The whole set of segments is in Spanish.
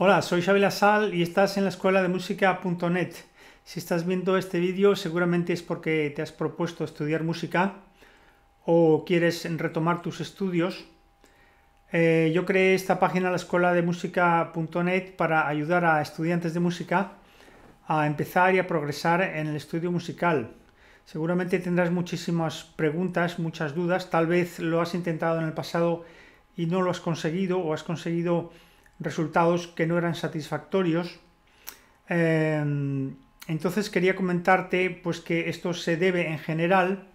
Hola, soy Xavi Lasal y estás en la escuela de música.net. Si estás viendo este vídeo seguramente es porque te has propuesto estudiar música o quieres retomar tus estudios. Eh, yo creé esta página la escuela de música.net para ayudar a estudiantes de música a empezar y a progresar en el estudio musical. Seguramente tendrás muchísimas preguntas, muchas dudas, tal vez lo has intentado en el pasado y no lo has conseguido o has conseguido resultados que no eran satisfactorios. Em, entonces quería comentarte pues que esto se debe en general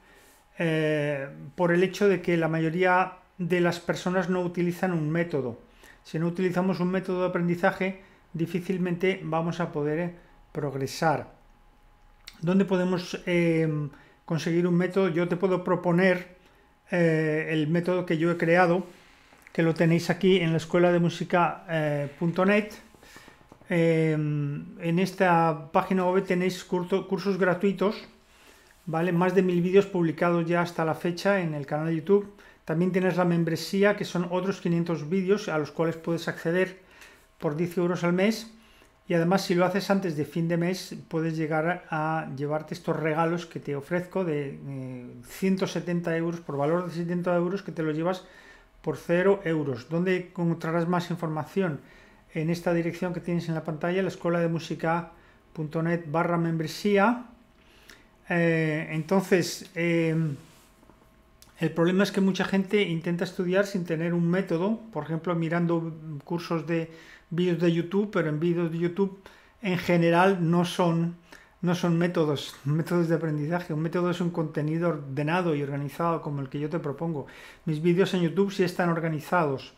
eh, por el hecho de que la mayoría de las personas no utilizan un método. Si no utilizamos un método de aprendizaje, difícilmente vamos a poder eh, progresar. ¿Dónde podemos em, conseguir un método? Yo te puedo proponer eh, el método que yo he creado que lo tenéis aquí en la escuela de música.net. Eh, em, en esta página web tenéis cursos gratuitos, ¿vale? Más de mil vídeos publicados ya hasta la fecha en el canal de YouTube. También tienes la membresía, que son otros 500 vídeos a los cuales puedes acceder por 10 euros al mes. Y además, si lo haces antes de fin de mes, puedes llegar a llevarte estos regalos que te ofrezco de 170 eh, euros, por valor de 70 euros, que te los llevas por 0 euros. ¿Dónde encontrarás más información? En esta dirección que tienes en la pantalla, la escuela de música.net barra membresía. Eh, entonces, em, el problema es que mucha gente intenta estudiar sin tener un método, por ejemplo, mirando cursos de vídeos de YouTube, pero en vídeos de YouTube en general no son no son métodos, métodos de aprendizaje. Un método es un contenido ordenado y organizado como el que yo te propongo. Mis vídeos en YouTube sí están organizados.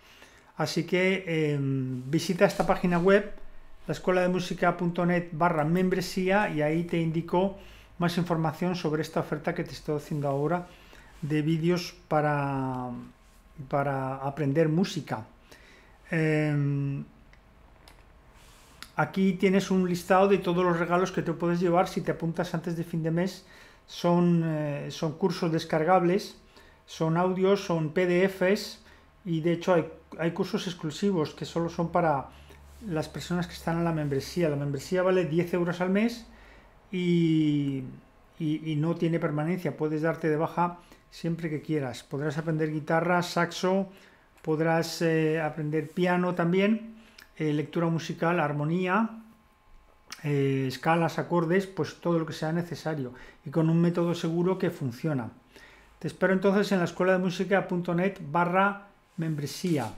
Así que em, visita esta página web, la escuela barra membresía y ahí te indico más información sobre esta oferta que te estoy haciendo ahora de vídeos para, para aprender música. Em, Aquí tienes un listado de todos los regalos que te puedes llevar si te apuntas antes de fin de mes. Son, eh, son cursos descargables, son audios, son PDFs y de hecho hay, cursos exclusivos que solo son para las personas que están en la membresía. La membresía vale 10 euros al mes y, no tiene permanencia. Puedes darte de baja siempre que quieras. Podrás aprender guitarra, saxo, podrás eh, aprender piano también eh, lectura musical, armonía, eh, escalas, acordes, pues todo lo que sea necesario y con un método seguro que funciona. Te espero entonces en la escuela de barra membresía.